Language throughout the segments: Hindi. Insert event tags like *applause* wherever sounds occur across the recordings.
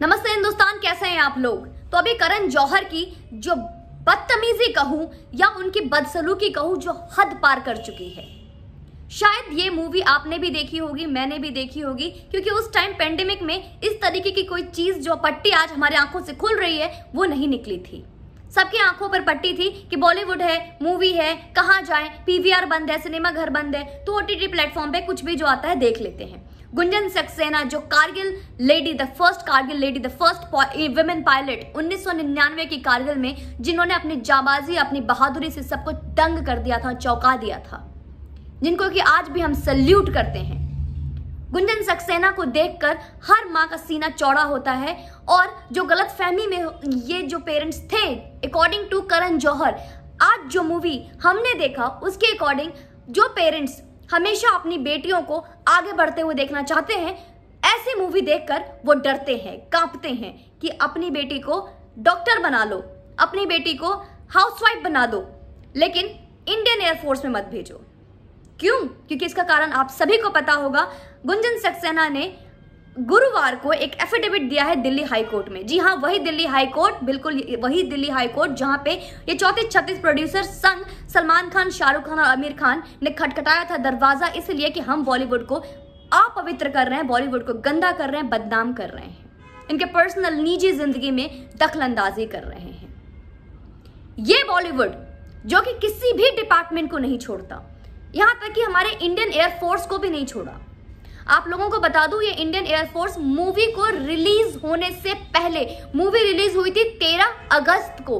नमस्ते हिंदुस्तान कैसे हैं आप लोग तो अभी करण जौहर की जो बदतमीजी कहूं या उनकी बदसलूकी कहूं जो हद पार कर चुकी है शायद ये मूवी आपने भी देखी होगी मैंने भी देखी होगी क्योंकि उस टाइम पेंडेमिक में इस तरीके की कोई चीज जो पट्टी आज हमारे आंखों से खुल रही है वो नहीं निकली थी सबकी आंखों पर पट्टी थी कि बॉलीवुड है मूवी है कहाँ जाए पीवीआर बंद है सिनेमा घर बंद है तो ओटीटी प्लेटफॉर्म पे कुछ भी जो आता है देख लेते हैं गुंजन सक्सेना जो Kargil lady the first Kargil lady the first women pilot 1999 की कारगिल में जिन्होंने अपनी जाबाजी अपनी बहादुरी से सबको दंग कर दिया था चौंका दिया था जिनको कि आज भी हम सल्यूट करते हैं गुंजन सक्सेना को देखकर हर माँ का सीना चौड़ा होता है और जो गलत फहमी में ये जो पेरेंट्स थे अकॉर्डिंग टू करण जौहर आज जो मूवी हमने देखा उसके अकॉर्डिंग जो पेरेंट्स हमेशा अपनी बेटियों को आगे बढ़ते हुए देखना चाहते हैं ऐसी मूवी देखकर वो डरते हैं कांपते हैं कि अपनी बेटी को डॉक्टर बना लो अपनी बेटी को हाउसवाइफ बना दो लेकिन इंडियन एयरफोर्स में मत भेजो क्यों क्योंकि इसका कारण आप सभी को पता होगा गुंजन सक्सेना ने गुरुवार को एक एफिडेविट दिया है दिल्ली हाई कोर्ट में जी हाँ वही दिल्ली हाई कोर्ट बिल्कुल वही दिल्ली हाई कोर्ट जहां पे ये चौथे छत्तीस प्रोड्यूसर संघ सलमान खान शाहरुख खान और आमिर खान ने खटखटाया था दरवाजा इसलिए कि हम बॉलीवुड को अपवित्र कर रहे हैं बॉलीवुड को गंदा कर रहे हैं बदनाम कर रहे हैं इनके पर्सनल निजी जिंदगी में दखल कर रहे हैं ये बॉलीवुड जो कि किसी भी डिपार्टमेंट को नहीं छोड़ता यहां तक कि हमारे इंडियन एयरफोर्स को भी नहीं छोड़ा आप लोगों को बता दूं ये इंडियन एयरफोर्स मूवी को रिलीज होने से पहले मूवी रिलीज हुई थी तेरह अगस्त को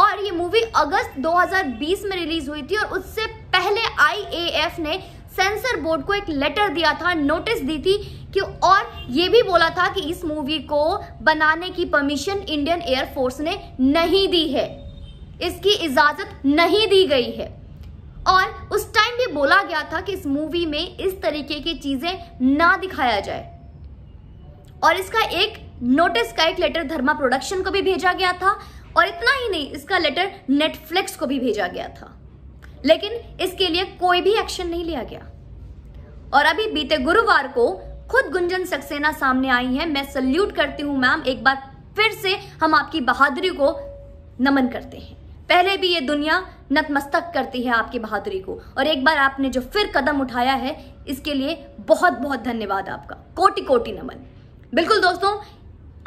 और ये मूवी अगस्त 2020 में रिलीज हुई थी और उससे पहले आईएएफ ने सेंसर बोर्ड को एक लेटर दिया था नोटिस दी थी कि और ये भी बोला था कि इस मूवी को बनाने की परमिशन इंडियन एयरफोर्स ने नहीं दी है इसकी इजाजत नहीं दी गई है और उस टाइम भी बोला गया था कि इस मूवी में इस तरीके की चीजें ना दिखाया जाए और इसका एक नोटिस का एक लेटर धर्मा प्रोडक्शन को भी भेजा गया था और इतना ही नहीं इसका लेटर नेटफ्लिक्स को भी भेजा गया था लेकिन इसके लिए कोई भी एक्शन नहीं लिया गया और अभी बीते गुरुवार को खुद गुंजन सक्सेना सामने आई है मैं सल्यूट करती हूं मैम एक बार फिर से हम आपकी बहादुरी को नमन करते हैं पहले भी ये दुनिया नतमस्तक करती है आपकी बहादुरी को और एक बार आपने जो फिर कदम उठाया है इसके लिए बहुत बहुत धन्यवाद आपका कोटि कोटि नमन बिल्कुल दोस्तों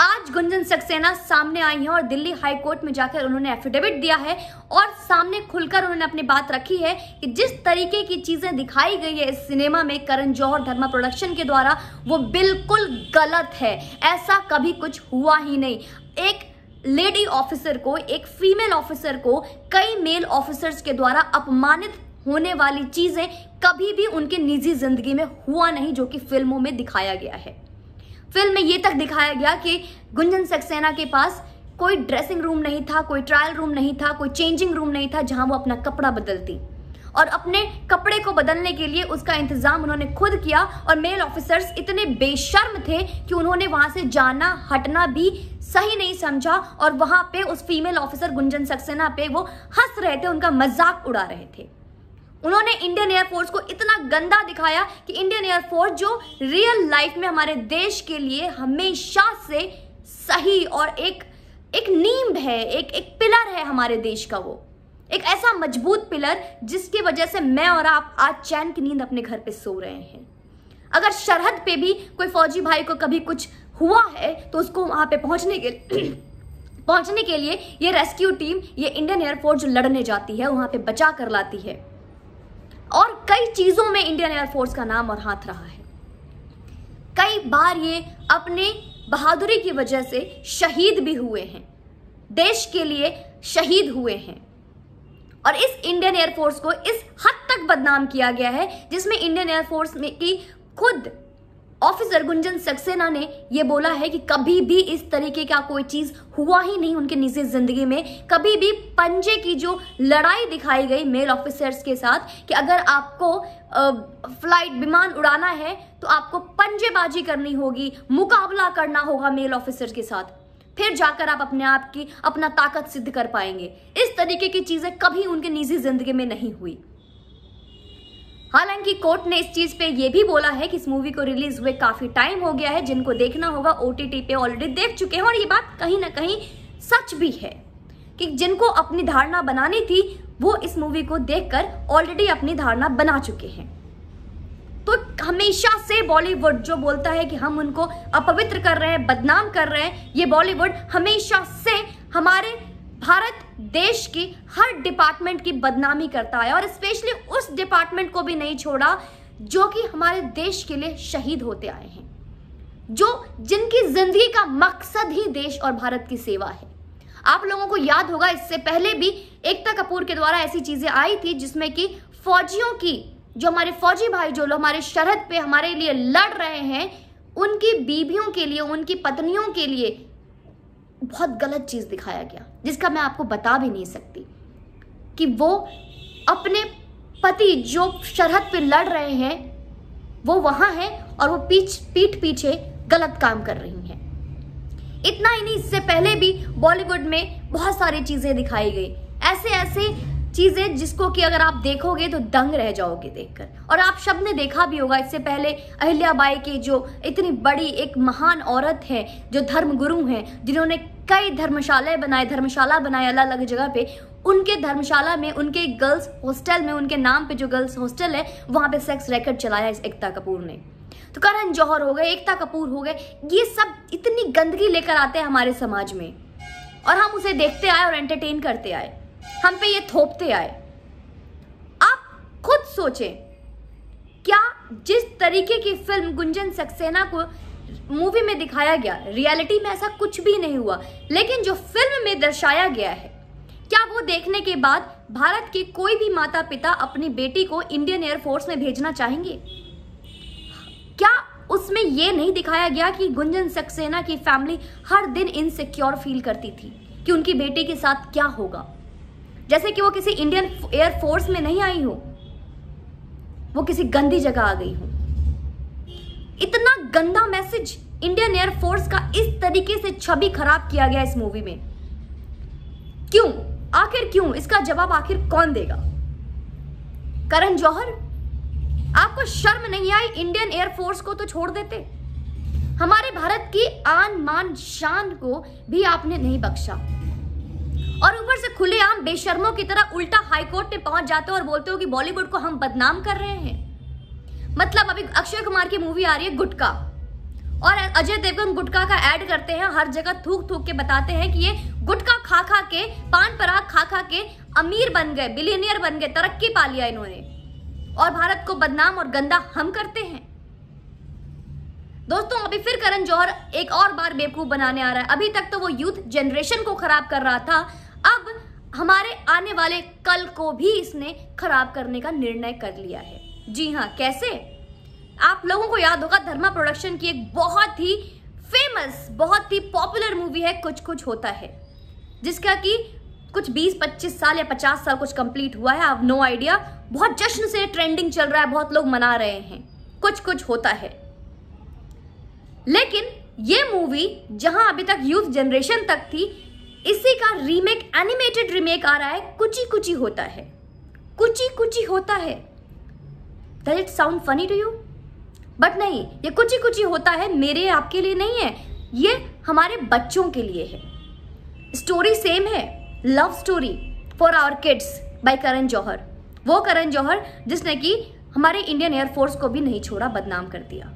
आज गुंजन सक्सेना सामने आई हैं और दिल्ली हाई कोर्ट में जाकर उन्होंने एफिडेविट दिया है और सामने खुलकर उन्होंने अपनी बात रखी है कि जिस तरीके की चीजें दिखाई गई है इस सिनेमा में करण जौहर धर्मा प्रोडक्शन के द्वारा वो बिल्कुल गलत है ऐसा कभी कुछ हुआ ही नहीं एक लेडी ऑफिसर को एक फीमेल ऑफिसर को कई मेल ऑफिसर्स के द्वारा अपमानित होने वाली चीजें कभी भी उनके निजी जिंदगी में हुआ नहीं जो कि फिल्मों में दिखाया गया है फिल्म में ये तक दिखाया गया कि गुंजन सक्सेना के पास कोई ड्रेसिंग रूम नहीं था कोई ट्रायल रूम नहीं था कोई चेंजिंग रूम नहीं था जहां वो अपना कपड़ा बदलती और अपने कपड़े को बदलने के लिए उसका इंतजाम उन्होंने खुद किया और मेल ऑफिसर्स इतने बेशर्म थे कि उन्होंने वहां से जाना हटना भी सही नहीं समझा और वहां पे उस फीमेल ऑफिसर गुंजन सक्सेना पे वो हंस रहे थे उनका मजाक उड़ा रहे थे उन्होंने इंडियन एयरफोर्स को इतना गंदा दिखाया कि इंडियन एयरफोर्स जो रियल लाइफ में हमारे देश के लिए हमेशा से सही और एक एक नीम है एक एक पिलर है हमारे देश का वो एक ऐसा मजबूत पिलर जिसकी वजह से मैं और आप आज चैन की नींद अपने घर पे सो रहे हैं अगर सरहद पे भी कोई फौजी भाई को कभी कुछ हुआ है तो उसको वहां पे पहुंचने के *clears throat* पहुंचने के लिए ये रेस्क्यू टीम ये इंडियन एयरफोर्स जो लड़ने जाती है वहां पे बचा कर लाती है और कई चीज़ों में इंडियन एयरफोर्स का नाम और हाथ रहा है कई बार ये अपने बहादुरी की वजह से शहीद भी हुए हैं देश के लिए शहीद हुए हैं और इस इंडियन एयरफोर्स को इस हद तक बदनाम किया गया है जिसमें इंडियन एयरफोर्स में की खुद ऑफिसर गुंजन सक्सेना ने यह बोला है कि कभी भी इस तरीके का कोई चीज हुआ ही नहीं उनके निजी जिंदगी में कभी भी पंजे की जो लड़ाई दिखाई गई मेल ऑफिसर्स के साथ कि अगर आपको फ्लाइट विमान उड़ाना है तो आपको पंजेबाजी करनी होगी मुकाबला करना होगा मेल ऑफिसर के साथ फिर जाकर आप अपने आप की अपना ताकत सिद्ध कर पाएंगे इस तरीके की चीजें कभी उनके निजी जिंदगी में नहीं हुई हालांकि कोर्ट ने इस चीज पे ये भी बोला है कि इस मूवी को रिलीज हुए काफी टाइम हो गया है जिनको देखना होगा ओटीटी पे ऑलरेडी देख चुके हैं और ये बात कहीं ना कहीं सच भी है कि जिनको अपनी धारणा बनानी थी वो इस मूवी को देखकर ऑलरेडी अपनी धारणा बना चुके हैं तो हमेशा से बॉलीवुड जो बोलता है कि हम उनको अपवित्र कर रहे हैं बदनाम कर रहे हैं ये बॉलीवुड हमेशा से हमारे भारत देश की हर डिपार्टमेंट की बदनामी करता है और स्पेशली उस डिपार्टमेंट को भी नहीं छोड़ा जो कि हमारे देश के लिए शहीद होते आए हैं जो जिनकी जिंदगी का मकसद ही देश और भारत की सेवा है आप लोगों को याद होगा इससे पहले भी एकता कपूर के द्वारा ऐसी चीजें आई थी जिसमें कि फौजियों की जो हमारे फौजी भाई जो लोग हमारे शरहद पे हमारे लिए लड़ रहे हैं उनकी बीबियों के लिए उनकी पत्नियों के लिए बहुत गलत चीज़ दिखाया गया जिसका मैं आपको बता भी नहीं सकती कि वो अपने पति जो सरहद पे लड़ रहे हैं वो वहाँ हैं और वो पीछ पीठ पीछे गलत काम कर रही हैं इतना ही नहीं इससे पहले भी बॉलीवुड में बहुत सारी चीज़ें दिखाई गई ऐसे ऐसे चीज है जिसको कि अगर आप देखोगे तो दंग रह जाओगे देखकर और आप शब्द ने देखा भी होगा इससे पहले अहिल्याबाई की जो इतनी बड़ी एक महान औरत है जो धर्म गुरु हैं जिन्होंने कई धर्मशालाएं बनाए धर्मशाला बनाए अलग अलग जगह पे उनके धर्मशाला में उनके गर्ल्स हॉस्टल में उनके नाम पे जो गर्ल्स हॉस्टल है वहाँ पे सेक्स रैकेट चलाया इस एकता कपूर ने तो करण जौहर हो गए एकता कपूर हो गए ये सब इतनी गंदगी लेकर आते हैं हमारे समाज में और हम उसे देखते आए और एंटरटेन करते आए हम पे ये थोपते आए आप खुद सोचें क्या जिस तरीके की फिल्म गुंजन सक्सेना को मूवी में दिखाया गया रियलिटी में ऐसा कुछ भी नहीं हुआ लेकिन जो फिल्म में दर्शाया गया है क्या वो देखने के बाद भारत के कोई भी माता पिता अपनी बेटी को इंडियन एयरफोर्स में भेजना चाहेंगे क्या उसमें ये नहीं दिखाया गया कि गुंजन सक्सेना की फैमिली हर दिन इनसिक्योर फील करती थी कि उनकी बेटी के साथ क्या होगा जैसे कि वो किसी इंडियन एयरफोर्स में नहीं आई हो वो किसी गंदी जगह आ गई हो इतना गंदा मैसेज इंडियन एयरफोर्स का इस तरीके से छवि खराब किया गया इस मूवी में क्यों आखिर क्यों इसका जवाब आखिर कौन देगा करण जौहर आपको शर्म नहीं आई इंडियन एयरफोर्स को तो छोड़ देते हमारे भारत की आन मान शान को भी आपने नहीं बख्शा और ऊपर से खुलेआम बेशर्मों की तरह उल्टा हाईकोर्ट में पहुंच जाते हो और बोलते हो कि बॉलीवुड को हम बदनाम कर रहे हैं मतलब अभी अक्षय कुमार की मूवी आ रही है गुटका और अजय देवगन गुटका का ऐड करते हैं हर जगह थूक थूक के बताते हैं कि ये गुटका खा खा के पान पराग खा खा के अमीर बन गए बिलियनियर बन गए तरक्की पा लिया इन्होंने और भारत को बदनाम और गंदा हम करते हैं दोस्तों अभी फिर करण जौहर एक और बार बेवकूफ बनाने आ रहा है अभी तक तो वो यूथ जनरेशन को खराब कर रहा था अब हमारे आने वाले कल को भी इसने खराब करने का निर्णय कर लिया है जी हाँ कैसे आप लोगों को याद होगा धर्मा प्रोडक्शन की एक बहुत ही फेमस बहुत ही पॉपुलर मूवी है कुछ कुछ होता है जिसका कि कुछ 20-25 साल या 50 साल कुछ कंप्लीट हुआ है आप नो आइडिया बहुत जश्न से ट्रेंडिंग चल रहा है बहुत लोग मना रहे हैं कुछ कुछ होता है लेकिन ये मूवी जहां अभी तक यूथ जनरेशन तक थी इसी का रीमेक एनिमेटेड रीमेक आ रहा है कुची कुची होता है कुची कुची होता है does it sound funny to you but नहीं ये कुची कुची होता है मेरे आपके लिए नहीं है ये हमारे बच्चों के लिए है स्टोरी सेम है love story for our kids by Karan Johar वो करण जौहर जिसने कि हमारे इंडियन एयरफोर्स को भी नहीं छोड़ा बदनाम कर दिया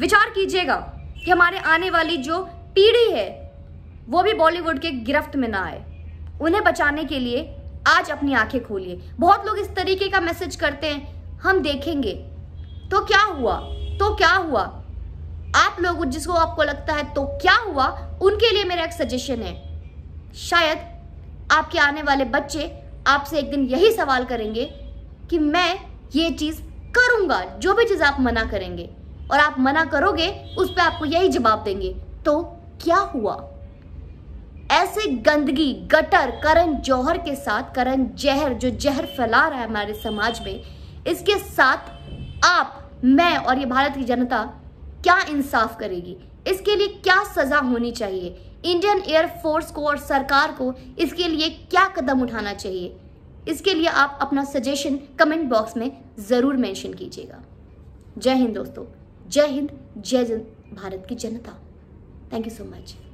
विचार कीजिएगा कि हमारे आने वाली जो पीढ़ी है वो भी बॉलीवुड के गिरफ्त में ना आए उन्हें बचाने के लिए आज अपनी आंखें खोलिए बहुत लोग इस तरीके का मैसेज करते हैं हम देखेंगे तो क्या हुआ तो क्या हुआ आप लोग जिसको आपको लगता है तो क्या हुआ उनके लिए मेरा एक सजेशन है शायद आपके आने वाले बच्चे आपसे एक दिन यही सवाल करेंगे कि मैं ये चीज़ करूँगा जो भी चीज़ आप मना करेंगे और आप मना करोगे उस पर आपको यही जवाब देंगे तो क्या हुआ ऐसे गंदगी गटर करण जौहर के साथ करण जहर जो जहर फैला रहा है हमारे समाज में इसके साथ आप मैं और ये भारत की जनता क्या इंसाफ करेगी इसके लिए क्या सजा होनी चाहिए इंडियन एयरफोर्स को और सरकार को इसके लिए क्या कदम उठाना चाहिए इसके लिए आप अपना सजेशन कमेंट बॉक्स में ज़रूर मेंशन कीजिएगा जय हिंद दोस्तों जय हिंद जय जन भारत की जनता थैंक यू सो मच